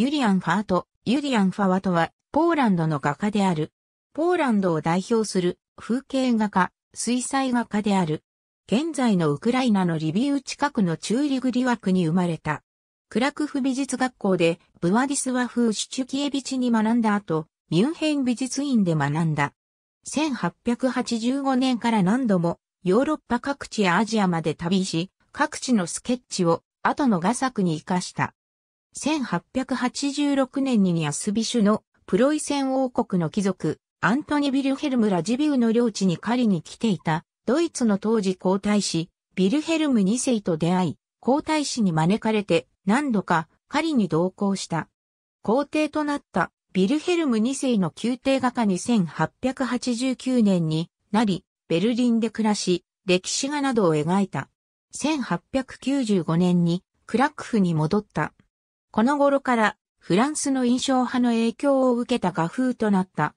ユリアン・ファート、ユリアン・ファワトは、ポーランドの画家である。ポーランドを代表する風景画家、水彩画家である。現在のウクライナのリビウ近くのチューリグリ枠に生まれた。クラクフ美術学校でブワディスワ風シチュキエビチに学んだ後、ミュンヘン美術院で学んだ。1885年から何度もヨーロッパ各地やアジアまで旅し、各地のスケッチを後の画作に活かした。1886年にニアスビシュのプロイセン王国の貴族、アントニ・ビルヘルム・ラジビウの領地に狩りに来ていた、ドイツの当時皇太子、ビルヘルム2世と出会い、皇太子に招かれて何度か狩りに同行した。皇帝となったビルヘルム2世の宮廷画家に1889年になり、ベルリンで暮らし、歴史画などを描いた。1895年にクラクフに戻った。この頃からフランスの印象派の影響を受けた画風となった。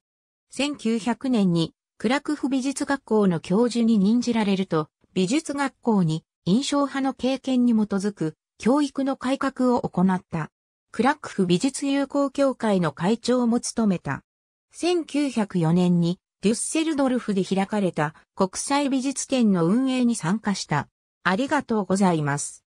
1900年にクラクフ美術学校の教授に任じられると、美術学校に印象派の経験に基づく教育の改革を行った。クラクフ美術友好協会の会長も務めた。1904年にデュッセルドルフで開かれた国際美術展の運営に参加した。ありがとうございます。